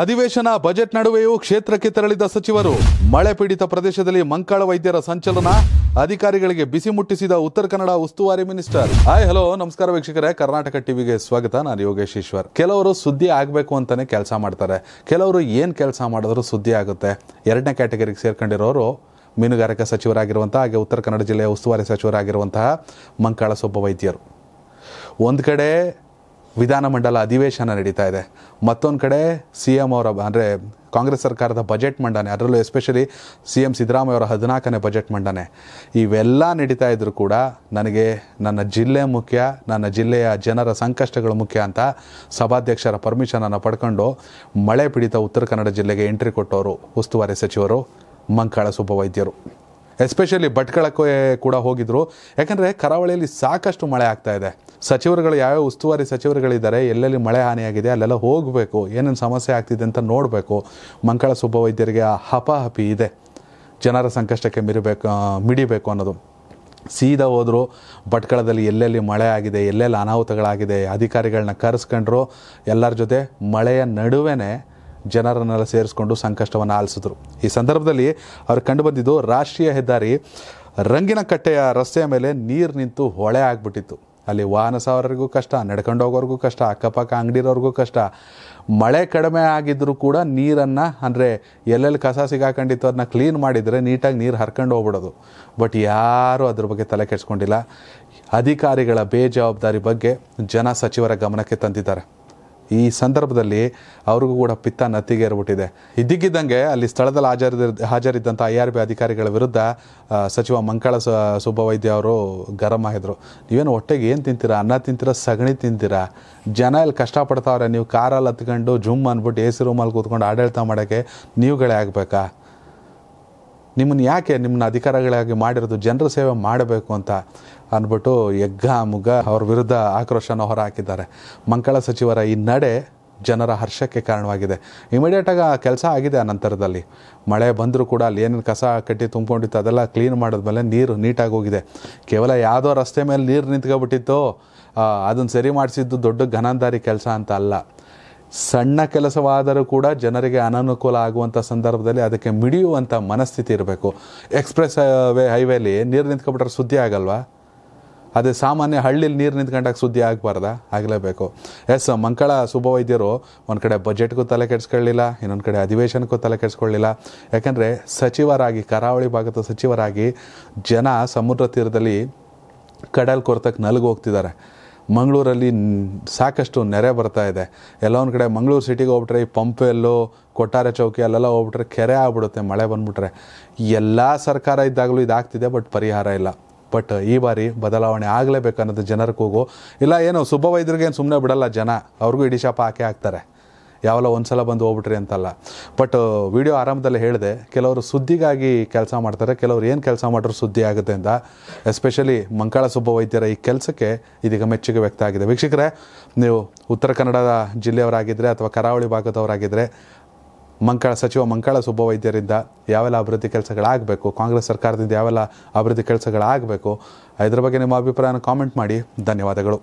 ಅಧಿವೇಶನ ಬಜೆಟ್ ನಡುವೆಯೂ ಕ್ಷೇತ್ರಕ್ಕೆ ತೆರಳಿದ ಸಚಿವರು ಮಳೆ ಪೀಡಿತ ಪ್ರದೇಶದಲ್ಲಿ ಮಂಕಾಳ ವೈದ್ಯರ ಸಂಚಲನ ಅಧಿಕಾರಿಗಳಿಗೆ ಬಿಸಿ ಮುಟ್ಟಿಸಿದ ಉತ್ತರ ಕನ್ನಡ ಉಸ್ತುವಾರಿ ಮಿನಿಸ್ಟರ್ ಹಾಯ್ ಹಲೋ ನಮಸ್ಕಾರ ವೀಕ್ಷಕರೇ ಕರ್ನಾಟಕ ಟಿವಿಗೆ ಸ್ವಾಗತ ನಾನು ಯೋಗೇಶ್ ಈಶ್ವರ್ ಕೆಲವರು ಸುದ್ದಿ ಆಗಬೇಕು ಅಂತಾನೆ ಕೆಲಸ ಮಾಡ್ತಾರೆ ಕೆಲವರು ಏನು ಕೆಲಸ ಮಾಡಿದ್ರು ಸುದ್ದಿ ಆಗುತ್ತೆ ಎರಡನೇ ಕ್ಯಾಟಗರಿಗೆ ಸೇರ್ಕೊಂಡಿರೋರು ಮೀನುಗಾರಿಕಾ ಸಚಿವರಾಗಿರುವಂತಹ ಹಾಗೆ ಉತ್ತರ ಕನ್ನಡ ಜಿಲ್ಲೆಯ ಉಸ್ತುವಾರಿ ಸಚಿವರಾಗಿರುವಂತಹ ಮಂಕಾಳ ಸೊಬ್ಬ ವೈದ್ಯರು ಒಂದು ಕಡೆ ವಿಧಾನಮಂಡಲ ಅಧಿವೇಶನ ನಡೀತಾ ಇದೆ ಮತ್ತೊಂದು ಕಡೆ ಸಿ ಎಂ ಅವರ ಅಂದರೆ ಕಾಂಗ್ರೆಸ್ ಸರ್ಕಾರದ ಬಜೆಟ್ ಮಂಡನೆ ಅದರಲ್ಲೂ ಎಸ್ಪೆಷಲಿ ಸಿ ಎಂ ಸಿದ್ದರಾಮಯ್ಯ ಅವರ ಹದಿನಾಲ್ಕನೇ ಬಜೆಟ್ ಮಂಡನೆ ಇವೆಲ್ಲ ನಡೀತಾ ಇದ್ದರೂ ಕೂಡ ನನಗೆ ನನ್ನ ಜಿಲ್ಲೆ ಮುಖ್ಯ ನನ್ನ ಜಿಲ್ಲೆಯ ಜನರ ಸಂಕಷ್ಟಗಳು ಮುಖ್ಯ ಅಂತ ಸಭಾಧ್ಯಕ್ಷರ ಪರ್ಮಿಷನನ್ನು ಪಡ್ಕೊಂಡು ಮಳೆ ಪೀಡಿತ ಉತ್ತರ ಕನ್ನಡ ಜಿಲ್ಲೆಗೆ ಎಂಟ್ರಿ ಕೊಟ್ಟವರು ಉಸ್ತುವಾರಿ ಸಚಿವರು ಮಂಕಾಳ ವೈದ್ಯರು ಎಸ್ಪೆಷಲಿ ಭಟ್ಕಳಕ್ಕೆ ಕೂಡ ಹೋಗಿದ್ದರು ಯಾಕಂದರೆ ಕರಾವಳಿಯಲ್ಲಿ ಸಾಕಷ್ಟು ಮಳೆ ಆಗ್ತಾ ಇದೆ ಸಚಿವರುಗಳು ಯಾವ್ಯಾವ ಉಸ್ತುವಾರಿ ಸಚಿವರುಗಳಿದ್ದಾರೆ ಎಲ್ಲೆಲ್ಲಿ ಮಳೆ ಹಾನಿಯಾಗಿದೆ ಅಲ್ಲೆಲ್ಲ ಹೋಗಬೇಕು ಏನೇನು ಸಮಸ್ಯೆ ಆಗ್ತಿದೆ ಅಂತ ನೋಡಬೇಕು ಮಂಕಳ ಸುಬ್ಬವೈದ್ಯರಿಗೆ ಹಪಾಹಪಿ ಇದೆ ಜನರ ಸಂಕಷ್ಟಕ್ಕೆ ಮಿರಿಬೇಕು ಮಿಡಿಬೇಕು ಅನ್ನೋದು ಸೀದಾ ಹೋದರು ಭಟ್ಕಳದಲ್ಲಿ ಎಲ್ಲೆಲ್ಲಿ ಮಳೆ ಆಗಿದೆ ಎಲ್ಲೆಲ್ಲಿ ಅನಾಹುತಗಳಾಗಿದೆ ಅಧಿಕಾರಿಗಳನ್ನ ಕರೆಸ್ಕೊಂಡ್ರು ಎಲ್ಲರ ಜೊತೆ ಮಳೆಯ ನಡುವೆ ಜನರನ್ನೆಲ್ಲ ಸೇರಿಸ್ಕೊಂಡು ಸಂಕಷ್ಟವನ್ನು ಆಲಿಸಿದ್ರು ಈ ಸಂದರ್ಭದಲ್ಲಿ ಅವರು ಕಂಡುಬಂದಿದ್ದು ರಾಷ್ಟ್ರೀಯ ಹೆದ್ದಾರಿ ರಂಗಿನ ಕಟ್ಟೆಯ ರಸ್ತೆಯ ಮೇಲೆ ನೀರು ನಿಂತು ಹೊಳೆ ಆಗಿಬಿಟ್ಟಿತ್ತು ಅಲ್ಲಿ ವಾಹನ ಸವಾರರಿಗೂ ಕಷ್ಟ ನಡ್ಕೊಂಡು ಹೋಗೋರಿಗೂ ಕಷ್ಟ ಅಕ್ಕಪಕ್ಕ ಇರೋರಿಗೂ ಕಷ್ಟ ಮಳೆ ಕಡಿಮೆ ಆಗಿದ್ದರೂ ಕೂಡ ನೀರನ್ನು ಅಂದರೆ ಎಲ್ಲೆಲ್ಲಿ ಕಸ ಸಿಗಾಕೊಂಡಿತ್ತು ಅದನ್ನ ಕ್ಲೀನ್ ಮಾಡಿದರೆ ನೀಟಾಗಿ ನೀರು ಹರ್ಕೊಂಡು ಹೋಗ್ಬಿಡೋದು ಬಟ್ ಯಾರೂ ಅದ್ರ ಬಗ್ಗೆ ತಲೆ ಕೆಡಿಸ್ಕೊಂಡಿಲ್ಲ ಅಧಿಕಾರಿಗಳ ಬೇಜವಾಬ್ದಾರಿ ಬಗ್ಗೆ ಜನ ಸಚಿವರ ಗಮನಕ್ಕೆ ತಂದಿದ್ದಾರೆ ಈ ಸಂದರ್ಭದಲ್ಲಿ ಅವ್ರಿಗೂ ಕೂಡ ಪಿತ್ತ ನತ್ತಿಗೇರ್ಬಿಟ್ಟಿದೆ ಇದ್ದಕ್ಕಿದ್ದಂಗೆ ಅಲ್ಲಿ ಸ್ಥಳದಲ್ಲಿ ಹಾಜರಿದ ಹಾಜರಿದ್ದಂಥ ಐ ಆರ್ ಬಿ ಅಧಿಕಾರಿಗಳ ವಿರುದ್ಧ ಸಚಿವ ಮಂಕಳ ಸುಬ್ಬವೈದ್ಯ ಅವರು ಗರಂ ಆಗಿದ್ರು ನೀವೇನು ಹೊಟ್ಟೆಗೆ ಏನು ತಿಂತೀರಾ ಅನ್ನ ತಿಂತೀರಾ ಸಗಣಿ ತಿಂತೀರಾ ಜನ ಇಲ್ಲಿ ಕಷ್ಟಪಡ್ತಾವ್ರೆ ನೀವು ಕಾರಲ್ಲಿ ಹತ್ಕೊಂಡು ಜುಮ್ ಅಂದ್ಬಿಟ್ಟು ಎ ಸಿ ರೂಮಲ್ಲಿ ಕೂತ್ಕೊಂಡು ಆಡಳಿತ ಮಾಡೋಕ್ಕೆ ನೀವುಗಳೇ ಆಗಬೇಕಾ ನಿಮ್ಮನ್ನು ಯಾಕೆ ನಿಮ್ಮನ್ನ ಅಧಿಕಾರಿಗಳಾಗಿ ಮಾಡಿರೋದು ಜನರ ಸೇವೆ ಮಾಡಬೇಕು ಅಂತ ಅಂದ್ಬಿಟ್ಟು ಯಗ್ಗ ಮುಗ್ಗ ಅವ್ರ ವಿರುದ್ಧ ಆಕ್ರೋಶನ ಹೊರಹಾಕಿದ್ದಾರೆ ಮಂಕಳ ಸಚಿವರ ಈ ನಡೆ ಜನರ ಹರ್ಷಕ್ಕೆ ಕಾರಣವಾಗಿದೆ ಇಮಿಡಿಯೇಟಾಗಿ ಆ ಕೆಲಸ ಆಗಿದೆ ಆ ನಂತರದಲ್ಲಿ ಮಳೆ ಬಂದರೂ ಕೂಡ ಅಲ್ಲಿ ಏನೇನು ಕಸ ಕಟ್ಟಿ ತುಂಬಿಕೊಂಡಿತ್ತು ಅದೆಲ್ಲ ಕ್ಲೀನ್ ಮಾಡಿದ್ಮೇಲೆ ನೀರು ನೀಟಾಗಿ ಹೋಗಿದೆ ಕೇವಲ ಯಾವುದೋ ರಸ್ತೆ ಮೇಲೆ ನೀರು ನಿಂತ್ಕೊಬಿಟ್ಟಿತ್ತು ಅದನ್ನು ಸರಿ ಮಾಡಿಸಿದ್ದು ದೊಡ್ಡ ಘನಾಂದಾರಿ ಕೆಲಸ ಅಂತ ಅಲ್ಲ ಸಣ್ಣ ಕೆಲಸವಾದರೂ ಕೂಡ ಜನರಿಗೆ ಅನನುಕೂಲ ಆಗುವಂಥ ಸಂದರ್ಭದಲ್ಲಿ ಅದಕ್ಕೆ ಮಿಡಿಯುವಂಥ ಮನಸ್ಥಿತಿ ಇರಬೇಕು ಎಕ್ಸ್ಪ್ರೆಸ್ ವೇ ಹೈವೇಲಿ ನೀರು ನಿಂತ್ಕೊಬಿಟ್ರೆ ಸುದ್ದಿ ಆಗಲ್ವಾ ಅದೇ ಸಾಮಾನ್ಯ ಹಳ್ಳಿಲಿ ನೀರು ನಿಂತ್ಕೊಂಡಾಗ ಸುದ್ದಿ ಆಗಬಾರ್ದ ಆಗಲೇಬೇಕು ಎಸ್ ಮಂಕಳ ವೈದ್ಯರು ಒಂದು ಕಡೆ ಬಜೆಟ್ಗೂ ತಲೆ ಕೆಡಿಸ್ಕೊಳ್ಳಿಲ್ಲ ಇನ್ನೊಂದು ಕಡೆ ಅಧಿವೇಶನಕ್ಕೂ ತಲೆ ಕೆಡಿಸ್ಕೊಳ್ಳಿಲ್ಲ ಯಾಕಂದರೆ ಸಚಿವರಾಗಿ ಕರಾವಳಿ ಭಾಗದ ಸಚಿವರಾಗಿ ಜನ ಸಮುದ್ರ ತೀರದಲ್ಲಿ ಕಡಲ್ ಕೊರತಕ್ಕೆ ನಲುಗೋಗ್ತಿದ್ದಾರೆ ಮಂಗಳೂರಲ್ಲಿ ಸಾಕಷ್ಟು ನೆರೆ ಬರ್ತಾ ಇದೆ ಎಲ್ಲೊಂದು ಕಡೆ ಮಂಗಳೂರು ಸಿಟಿಗೆ ಹೋಗ್ಬಿಟ್ರೆ ಈ ಎಲ್ಲೋ ಕೊಟ್ಟಾರೆ ಚೌಕಿ ಅಲ್ಲೆಲ್ಲ ಹೋಗ್ಬಿಟ್ರೆ ಕೆರೆ ಆಗ್ಬಿಡುತ್ತೆ ಮಳೆ ಬಂದುಬಿಟ್ರೆ ಎಲ್ಲ ಸರ್ಕಾರ ಇದ್ದಾಗಲೂ ಇದಾಗ್ತಿದೆ ಬಟ್ ಪರಿಹಾರ ಇಲ್ಲ ಬಟ್ ಈ ಬಾರಿ ಬದಲಾವಣೆ ಆಗಲೇಬೇಕನ್ನೋದು ಜನರ ಕೂಗು ಇಲ್ಲ ಏನು ಸುಬ್ಬ ವೈದ್ಯರಿಗೆ ಏನು ಸುಮ್ಮನೆ ಬಿಡಲ್ಲ ಜನ ಅವ್ರಿಗೂ ಶಾಪ ಹಾಕಿ ಹಾಕ್ತಾರೆ ಯಾವಲ್ಲ ಒಂದು ಸಲ ಬಂದು ಹೋಗ್ಬಿಟ್ರಿ ಅಂತಲ್ಲ ಬಟ್ ವಿಡಿಯೋ uh, ಆರಂಭದಲ್ಲಿ ಹೇಳಿದೆ ಕೆಲವರು ಸುದ್ದಿಗಾಗಿ ಕೆಲಸ ಮಾಡ್ತಾರೆ ಕೆಲವರು ಏನು ಕೆಲಸ ಮಾಡಿದ್ರು ಸುದ್ದಿ ಆಗುತ್ತೆ ಅಂತ ಎಸ್ಪೆಷಲಿ ಮಂಕಳ ಸುಬ್ಬ ವೈದ್ಯರ ಈ ಕೆಲಸಕ್ಕೆ ಇದೀಗ ಮೆಚ್ಚುಗೆ ವ್ಯಕ್ತ ಆಗಿದೆ ವೀಕ್ಷಕರೇ ನೀವು ಉತ್ತರ ಕನ್ನಡದ ಜಿಲ್ಲೆಯವರಾಗಿದ್ದರೆ ಅಥವಾ ಕರಾವಳಿ ಭಾಗದವರಾಗಿದ್ದರೆ ಮಂಕಳ ಸಚಿವ ಮಂಕಾಳ ಸುಬ್ಬವೈದ್ಯರಿಂದ ಯಾವೆಲ್ಲ ಅಭಿವೃದ್ಧಿ ಕೆಲಸಗಳಾಗಬೇಕು ಕಾಂಗ್ರೆಸ್ ಸರ್ಕಾರದಿಂದ ಯಾವೆಲ್ಲ ಅಭಿವೃದ್ಧಿ ಕೆಲಸಗಳಾಗಬೇಕು ಇದರ ಬಗ್ಗೆ ನಿಮ್ಮ ಅಭಿಪ್ರಾಯನ ಕಾಮೆಂಟ್ ಮಾಡಿ ಧನ್ಯವಾದಗಳು